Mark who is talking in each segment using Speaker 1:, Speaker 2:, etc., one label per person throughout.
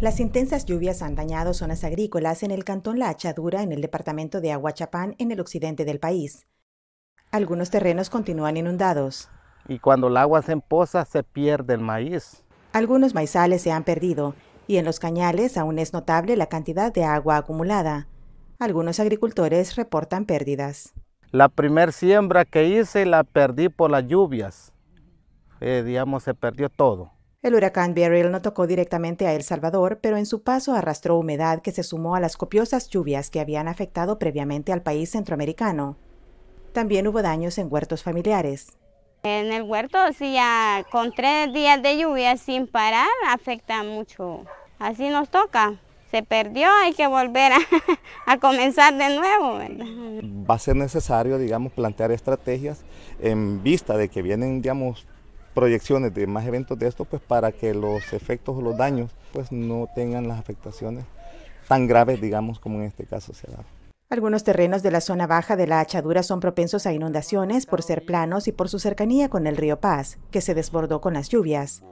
Speaker 1: Las intensas lluvias han dañado zonas agrícolas en el cantón La Hachadura, en el departamento de Aguachapán, en el occidente del país. Algunos terrenos continúan inundados.
Speaker 2: Y cuando el agua se empoza, se pierde el maíz.
Speaker 1: Algunos maizales se han perdido y en los cañales aún es notable la cantidad de agua acumulada. Algunos agricultores reportan pérdidas.
Speaker 2: La primer siembra que hice la perdí por las lluvias. Eh, digamos, se perdió todo.
Speaker 1: El huracán Beryl no tocó directamente a El Salvador, pero en su paso arrastró humedad que se sumó a las copiosas lluvias que habían afectado previamente al país centroamericano. También hubo daños en huertos familiares.
Speaker 3: En el huerto, si ya con tres días de lluvia sin parar, afecta mucho. Así nos toca. Se perdió, hay que volver a, comenzar de nuevo.
Speaker 4: Va a ser necesario, digamos, plantear estrategias en vista de que vienen, digamos, proyecciones de más eventos de estos, pues para que los efectos o los daños pues no tengan las afectaciones tan graves, digamos, como en este caso se ha dado.
Speaker 1: Algunos terrenos de la zona baja de la Hachadura son propensos a inundaciones por ser planos y por su cercanía con el río Paz, que se desbordó con las lluvias.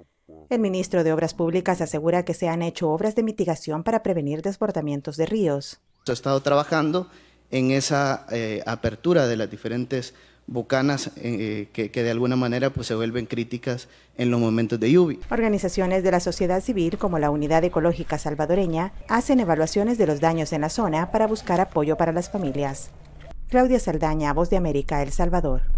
Speaker 1: El ministro de Obras Públicas asegura que se han hecho obras de mitigación para prevenir desbordamientos de ríos.
Speaker 5: Se ha estado trabajando en esa eh, apertura de las diferentes bocanas eh, que, de alguna manera pues, se vuelven críticas en los momentos de lluvia.
Speaker 1: Organizaciones de la sociedad civil como la Unidad Ecológica Salvadoreña hacen evaluaciones de los daños en la zona para buscar apoyo para las familias. Claudia Saldaña, Voz de América, El Salvador.